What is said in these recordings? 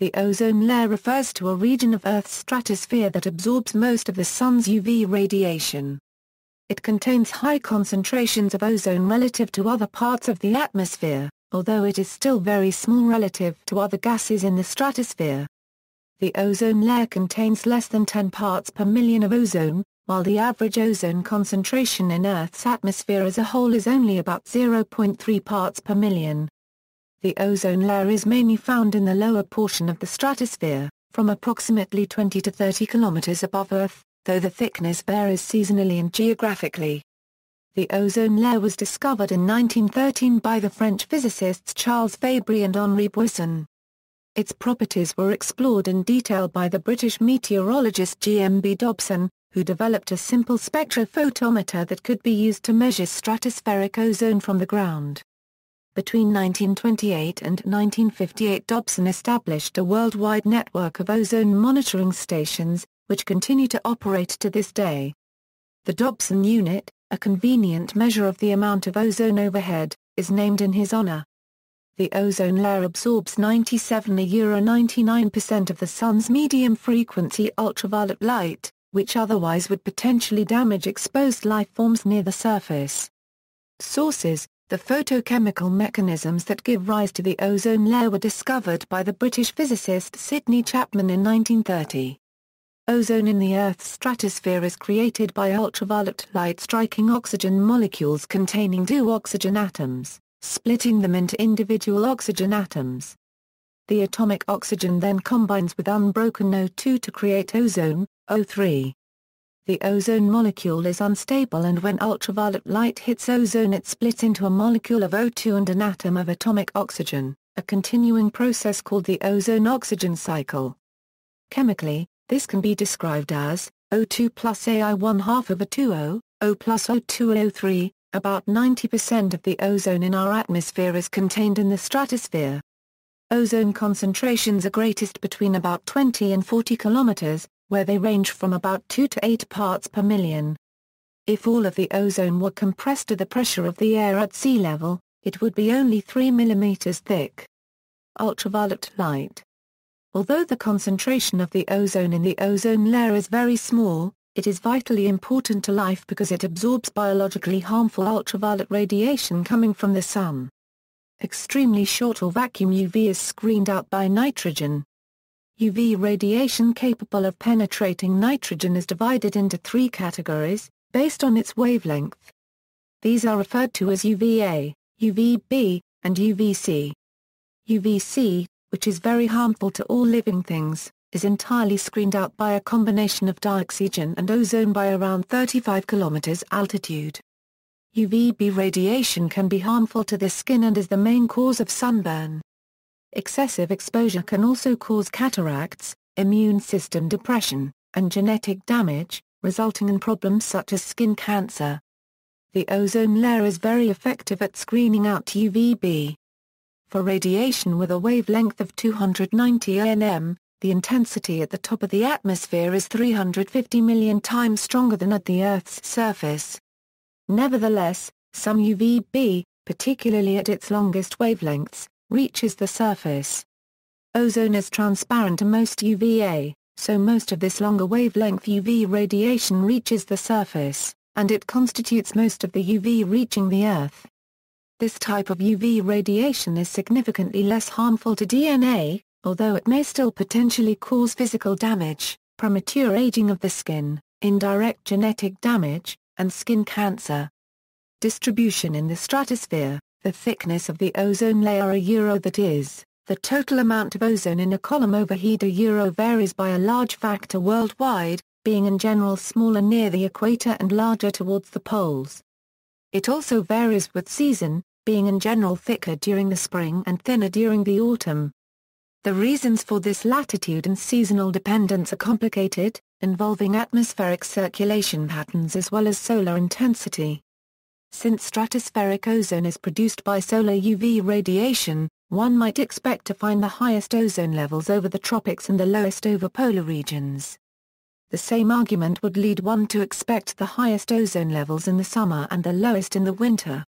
The ozone layer refers to a region of Earth's stratosphere that absorbs most of the sun's UV radiation. It contains high concentrations of ozone relative to other parts of the atmosphere, although it is still very small relative to other gases in the stratosphere. The ozone layer contains less than 10 parts per million of ozone, while the average ozone concentration in Earth's atmosphere as a whole is only about 0.3 parts per million. The ozone layer is mainly found in the lower portion of the stratosphere, from approximately 20 to 30 kilometers above Earth, though the thickness varies seasonally and geographically. The ozone layer was discovered in 1913 by the French physicists Charles Fabry and Henri Buisson. Its properties were explored in detail by the British meteorologist G. M. B. Dobson, who developed a simple spectrophotometer that could be used to measure stratospheric ozone from the ground. Between 1928 and 1958 Dobson established a worldwide network of ozone monitoring stations, which continue to operate to this day. The Dobson unit, a convenient measure of the amount of ozone overhead, is named in his honor. The ozone layer absorbs 97 a or 99% of the sun's medium-frequency ultraviolet light, which otherwise would potentially damage exposed life forms near the surface. Sources the photochemical mechanisms that give rise to the ozone layer were discovered by the British physicist Sidney Chapman in 1930. Ozone in the Earth's stratosphere is created by ultraviolet light striking oxygen molecules containing two oxygen atoms, splitting them into individual oxygen atoms. The atomic oxygen then combines with unbroken O2 to create ozone, O3. The ozone molecule is unstable and when ultraviolet light hits ozone it splits into a molecule of O2 and an atom of atomic oxygen, a continuing process called the ozone-oxygen cycle. Chemically, this can be described as O2 plus AI 1 half a 2O, O plus O2O3, about 90% of the ozone in our atmosphere is contained in the stratosphere. Ozone concentrations are greatest between about 20 and 40 kilometers, where they range from about 2 to 8 parts per million. If all of the ozone were compressed to the pressure of the air at sea level, it would be only 3 millimeters thick. Ultraviolet light. Although the concentration of the ozone in the ozone layer is very small, it is vitally important to life because it absorbs biologically harmful ultraviolet radiation coming from the sun. Extremely short or vacuum UV is screened out by nitrogen, UV radiation capable of penetrating nitrogen is divided into three categories, based on its wavelength. These are referred to as UVA, UVB, and UVC. UVC, which is very harmful to all living things, is entirely screened out by a combination of dioxygen and ozone by around 35 km altitude. UVB radiation can be harmful to the skin and is the main cause of sunburn. Excessive exposure can also cause cataracts, immune system depression, and genetic damage, resulting in problems such as skin cancer. The ozone layer is very effective at screening out UVB. For radiation with a wavelength of 290 nm, the intensity at the top of the atmosphere is 350 million times stronger than at the Earth's surface. Nevertheless, some UVB, particularly at its longest wavelengths, reaches the surface. Ozone is transparent to most UVA, so most of this longer wavelength UV radiation reaches the surface, and it constitutes most of the UV reaching the Earth. This type of UV radiation is significantly less harmful to DNA, although it may still potentially cause physical damage, premature aging of the skin, indirect genetic damage, and skin cancer. Distribution in the stratosphere the thickness of the ozone layer a euro that is, the total amount of ozone in a column over a euro varies by a large factor worldwide, being in general smaller near the equator and larger towards the poles. It also varies with season, being in general thicker during the spring and thinner during the autumn. The reasons for this latitude and seasonal dependence are complicated, involving atmospheric circulation patterns as well as solar intensity. Since stratospheric ozone is produced by solar UV radiation, one might expect to find the highest ozone levels over the tropics and the lowest over polar regions. The same argument would lead one to expect the highest ozone levels in the summer and the lowest in the winter.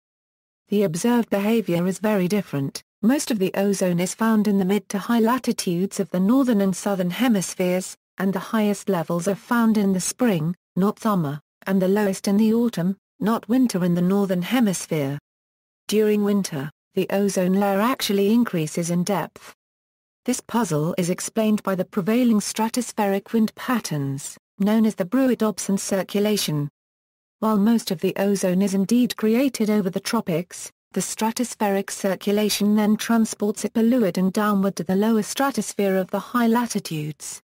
The observed behavior is very different. Most of the ozone is found in the mid to high latitudes of the northern and southern hemispheres, and the highest levels are found in the spring, not summer, and the lowest in the autumn, not winter in the northern hemisphere. During winter, the ozone layer actually increases in depth. This puzzle is explained by the prevailing stratospheric wind patterns, known as the Brewer-Dobson circulation. While most of the ozone is indeed created over the tropics, the stratospheric circulation then transports it polluted and downward to the lower stratosphere of the high latitudes.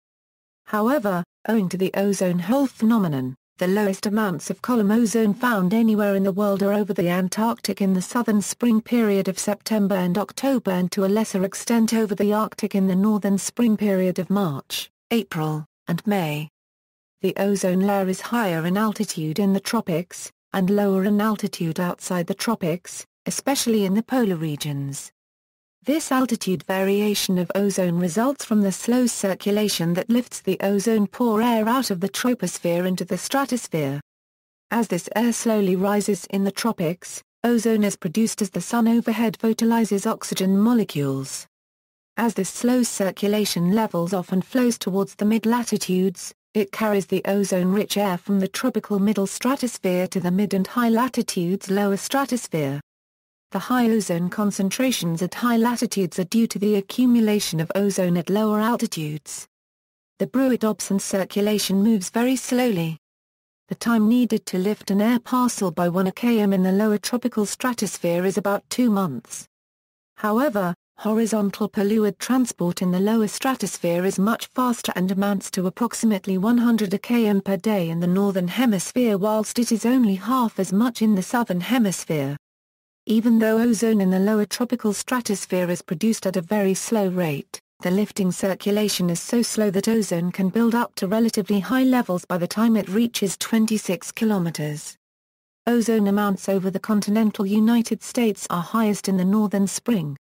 However, owing to the ozone hole phenomenon, the lowest amounts of column ozone found anywhere in the world are over the Antarctic in the southern spring period of September and October and to a lesser extent over the Arctic in the northern spring period of March, April, and May. The ozone layer is higher in altitude in the tropics, and lower in altitude outside the tropics, especially in the polar regions. This altitude variation of ozone results from the slow circulation that lifts the ozone-poor air out of the troposphere into the stratosphere. As this air slowly rises in the tropics, ozone is produced as the sun overhead volatilizes oxygen molecules. As this slow circulation levels off and flows towards the mid-latitudes, it carries the ozone-rich air from the tropical middle stratosphere to the mid and high latitudes lower stratosphere. The high ozone concentrations at high latitudes are due to the accumulation of ozone at lower altitudes. The Brewer-Dobson circulation moves very slowly. The time needed to lift an air parcel by 1 km in the lower tropical stratosphere is about two months. However, horizontal polluid transport in the lower stratosphere is much faster and amounts to approximately 100 km per day in the northern hemisphere whilst it is only half as much in the southern hemisphere. Even though ozone in the lower tropical stratosphere is produced at a very slow rate, the lifting circulation is so slow that ozone can build up to relatively high levels by the time it reaches 26 kilometers. Ozone amounts over the continental United States are highest in the northern spring.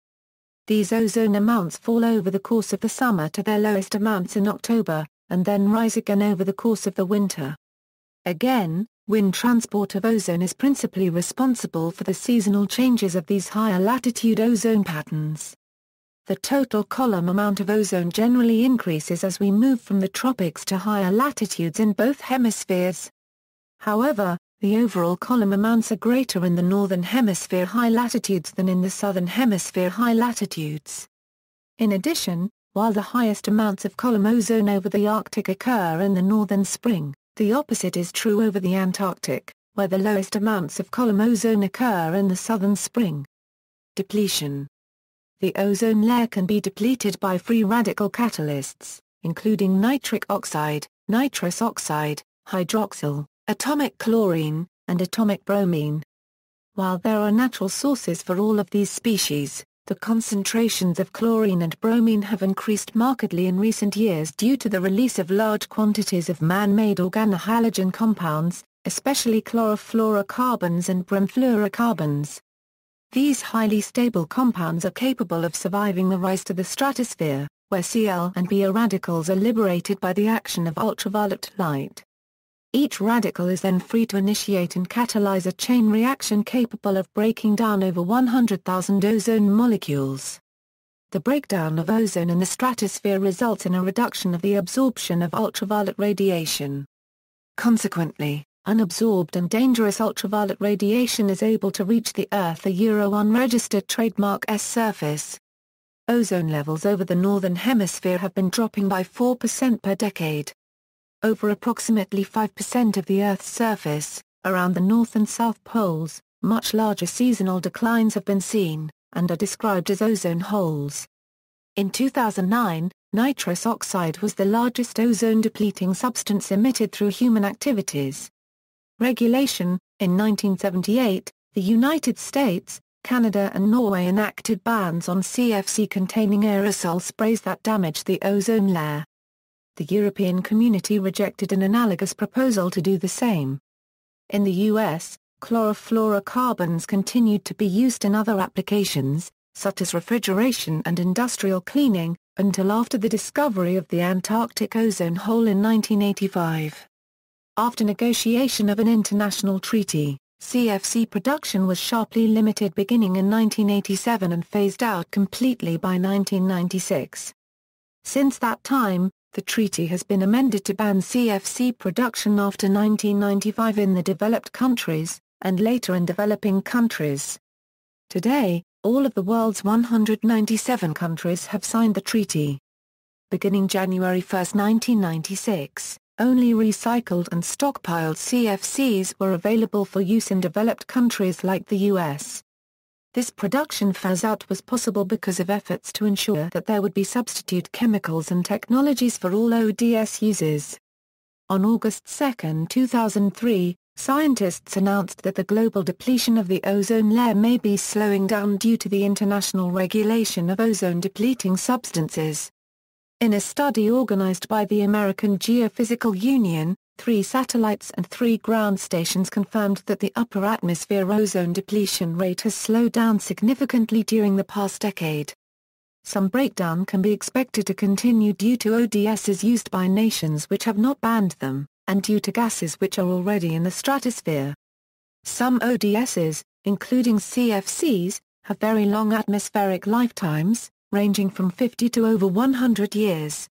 These ozone amounts fall over the course of the summer to their lowest amounts in October, and then rise again over the course of the winter. Again, Wind transport of ozone is principally responsible for the seasonal changes of these higher latitude ozone patterns. The total column amount of ozone generally increases as we move from the tropics to higher latitudes in both hemispheres. However, the overall column amounts are greater in the northern hemisphere high latitudes than in the southern hemisphere high latitudes. In addition, while the highest amounts of column ozone over the Arctic occur in the northern spring, the opposite is true over the Antarctic, where the lowest amounts of column ozone occur in the southern spring. Depletion The ozone layer can be depleted by free radical catalysts, including nitric oxide, nitrous oxide, hydroxyl, atomic chlorine, and atomic bromine. While there are natural sources for all of these species, the concentrations of chlorine and bromine have increased markedly in recent years due to the release of large quantities of man-made organohalogen compounds, especially chlorofluorocarbons and bromofluorocarbons. These highly stable compounds are capable of surviving the rise to the stratosphere, where Cl and Br radicals are liberated by the action of ultraviolet light. Each radical is then free to initiate and catalyze a chain reaction capable of breaking down over 100,000 ozone molecules. The breakdown of ozone in the stratosphere results in a reduction of the absorption of ultraviolet radiation. Consequently, unabsorbed and dangerous ultraviolet radiation is able to reach the Earth a Euro unregistered trademark S surface. Ozone levels over the Northern Hemisphere have been dropping by 4% per decade over approximately 5% of the Earth's surface, around the North and South Poles, much larger seasonal declines have been seen, and are described as ozone holes. In 2009, nitrous oxide was the largest ozone-depleting substance emitted through human activities. Regulation In 1978, the United States, Canada and Norway enacted bans on CFC-containing aerosol sprays that damage the ozone layer the European Community rejected an analogous proposal to do the same. In the U.S., chlorofluorocarbons continued to be used in other applications, such as refrigeration and industrial cleaning, until after the discovery of the Antarctic ozone hole in 1985. After negotiation of an international treaty, CFC production was sharply limited beginning in 1987 and phased out completely by 1996. Since that time, the treaty has been amended to ban CFC production after 1995 in the developed countries, and later in developing countries. Today, all of the world's 197 countries have signed the treaty. Beginning January 1, 1996, only recycled and stockpiled CFCs were available for use in developed countries like the US, this production phase-out was possible because of efforts to ensure that there would be substitute chemicals and technologies for all ODS uses. On August 2, 2003, scientists announced that the global depletion of the ozone layer may be slowing down due to the international regulation of ozone-depleting substances. In a study organized by the American Geophysical Union, three satellites and three ground stations confirmed that the upper atmosphere ozone depletion rate has slowed down significantly during the past decade. Some breakdown can be expected to continue due to ODSs used by nations which have not banned them, and due to gases which are already in the stratosphere. Some ODSs, including CFCs, have very long atmospheric lifetimes, ranging from 50 to over 100 years.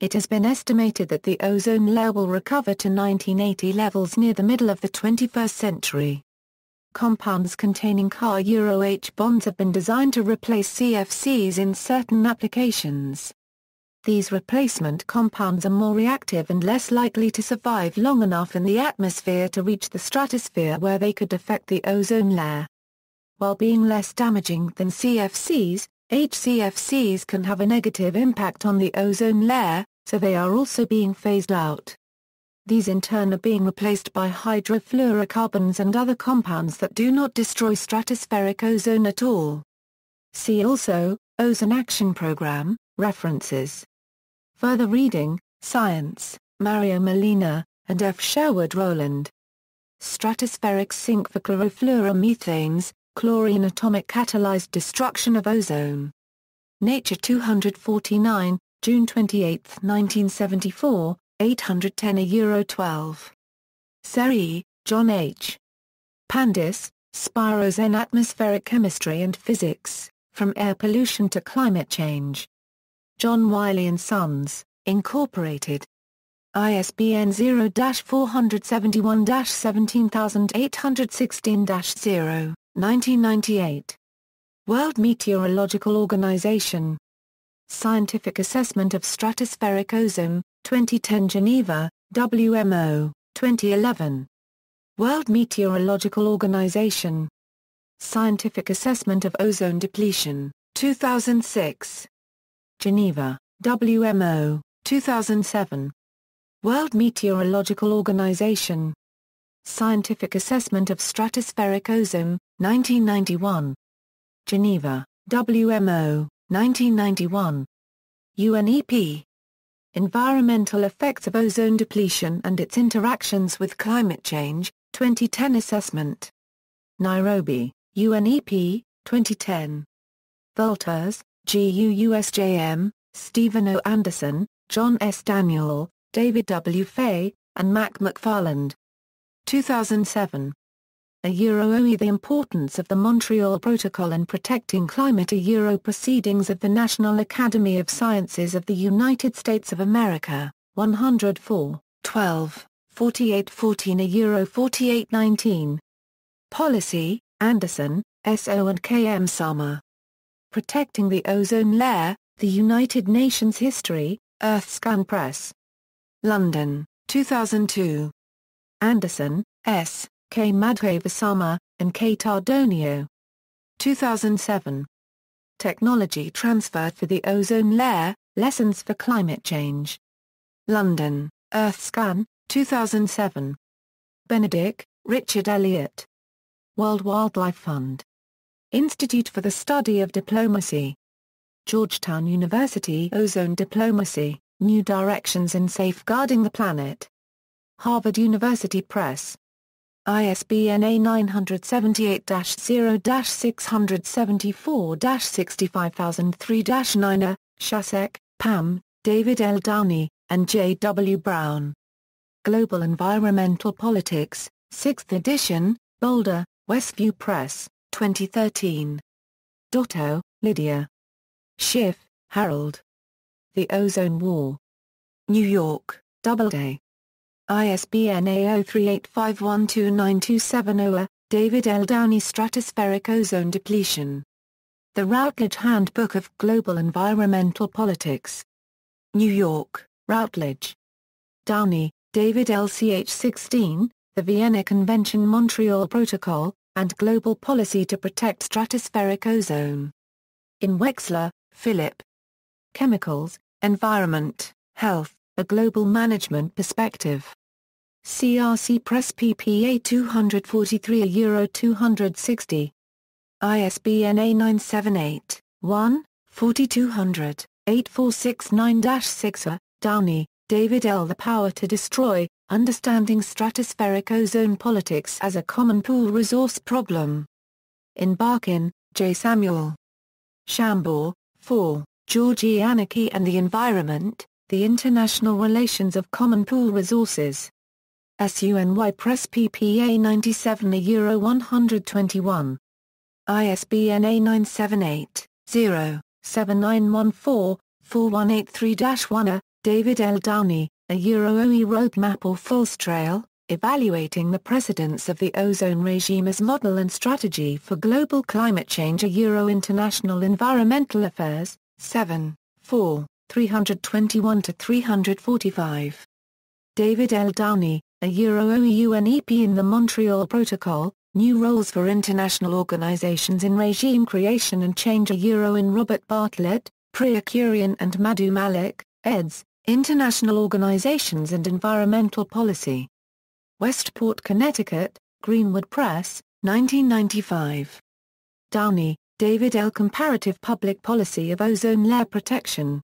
It has been estimated that the ozone layer will recover to 1980 levels near the middle of the 21st century. Compounds containing car Euro H bonds have been designed to replace CFCs in certain applications. These replacement compounds are more reactive and less likely to survive long enough in the atmosphere to reach the stratosphere where they could affect the ozone layer. While being less damaging than CFCs, HCFCs can have a negative impact on the ozone layer, so they are also being phased out. These in turn are being replaced by hydrofluorocarbons and other compounds that do not destroy stratospheric ozone at all. See also, Ozone Action Program, References. Further reading, Science, Mario Molina, and F. Sherwood Rowland. Stratospheric sink for chlorofluoromethanes, chlorine atomic catalyzed destruction of ozone. Nature 249, June 28, 1974, 810 a Euro 12. Seri, John H. Pandis, Spiros in Atmospheric Chemistry and Physics, From Air Pollution to Climate Change. John Wiley & Sons, Incorporated. ISBN 0-471-17816-0. 1998. World Meteorological Organization. Scientific Assessment of Stratospheric Ozone, 2010 Geneva, WMO, 2011. World Meteorological Organization. Scientific Assessment of Ozone Depletion, 2006. Geneva, WMO, 2007. World Meteorological Organization. Scientific Assessment of Stratospheric Ozone, 1991. Geneva, WMO, 1991. UNEP. Environmental Effects of Ozone Depletion and Its Interactions with Climate Change, 2010 Assessment. Nairobi, UNEP, 2010. Volters, GUUSJM, Stephen O. Anderson, John S. Daniel, David W. Fay, and Mac McFarland. 2007 a Euro OE The importance of the Montreal Protocol in protecting climate a Euro Proceedings of the National Academy of Sciences of the United States of America, 104, 12, 48 14 a Euro 48 19. Policy, Anderson, S.O. and K.M. Summer. Protecting the Ozone Layer, The United Nations History, Earthscan Press. London, 2002. Anderson, S. K. Madhavasama, and K. Tardonio. 2007. Technology Transfer for the Ozone Layer, Lessons for Climate Change. London, EarthScan, 2007. Benedict, Richard Elliott. World Wildlife Fund. Institute for the Study of Diplomacy. Georgetown University Ozone Diplomacy, New Directions in Safeguarding the Planet. Harvard University Press. ISBN A978-0-674-65003-9. Shasek, Pam, David L. Downey, and J. W. Brown. Global Environmental Politics, 6th edition, Boulder, Westview Press, 2013. Dotto, Lydia. Schiff, Harold. The Ozone War. New York, Doubleday. ISBN a 385129270 two seven O A David L. Downey Stratospheric Ozone Depletion. The Routledge Handbook of Global Environmental Politics. New York, Routledge. Downey, David L. Ch. 16, The Vienna Convention Montreal Protocol, and Global Policy to Protect Stratospheric Ozone. In Wexler, Philip. Chemicals, Environment, Health, A Global Management Perspective. CRC Press PPA 243 Euro 260. ISBN A 978 one 4200 8469 6 Downey, David L. The Power to Destroy, Understanding Stratospheric Ozone Politics as a Common Pool Resource Problem. In Barkin, J. Samuel. Shambor, 4, George Anarchy and the Environment, The International Relations of Common Pool Resources. SUNY Press PPA 97 a Euro 121. ISBN A 978 0 7914 4183-1 A, David L. Downey, A Euro OE Roadmap or False Trail, Evaluating the Precedence of the Ozone Regime as Model and Strategy for Global Climate Change A Euro International Environmental Affairs, 7, 4, 321-345. David L. Downey, a euro oeu in the Montreal Protocol, New Roles for International Organizations in Regime Creation and Change a Euro in Robert Bartlett, Priya Kurian and Madhu Malik, eds, International Organizations and Environmental Policy. Westport, Connecticut, Greenwood Press, 1995. Downey, David L. Comparative Public Policy of Ozone Layer Protection.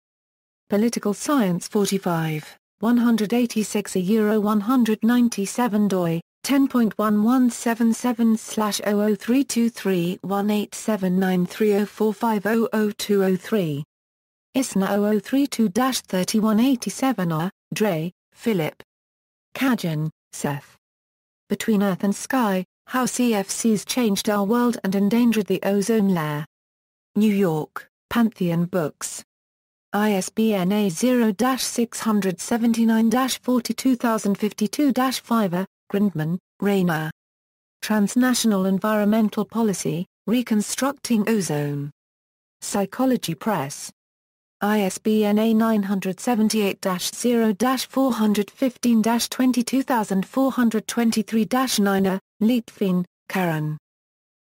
Political Science 45. 186 a euro 197 doi, 10.1177/0032318793045002003. slash ISNA 0032-3187 R Dre, Philip. Kajan, Seth. Between Earth and Sky, How CFCs Changed Our World and Endangered the Ozone Layer. New York, Pantheon Books. ISBN A0-679-42052-5, Grindman, Rayner. Transnational Environmental Policy, Reconstructing Ozone. Psychology Press. ISBN A978-0-415-22423-9, Liepfin, Karen.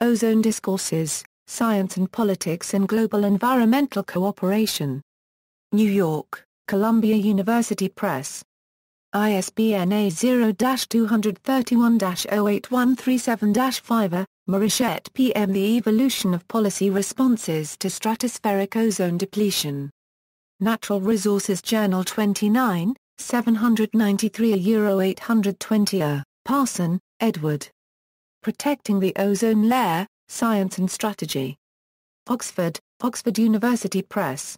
Ozone Discourses, Science and Politics in Global Environmental Cooperation. New York, Columbia University Press. ISBN A0-231-08137-5, Marichette PM The Evolution of Policy Responses to Stratospheric Ozone Depletion. Natural Resources Journal 29, 793 Euro 820 A. Parson, Edward. Protecting the Ozone Layer, Science and Strategy. Oxford, Oxford University Press.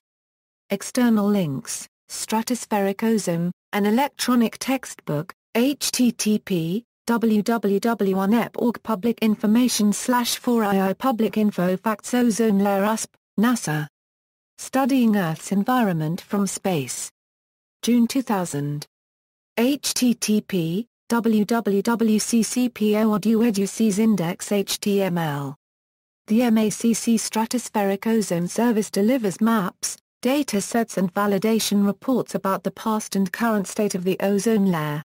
External links, Stratospheric Ozone, an electronic textbook, http www.onep.org public information slash 4ii public info facts ozone layer USP, NASA. Studying Earth's Environment from Space. June 2000. http www.ccpo.edu.c's index html. The MACC Stratospheric Ozone Service delivers maps, data sets and validation reports about the past and current state of the ozone layer.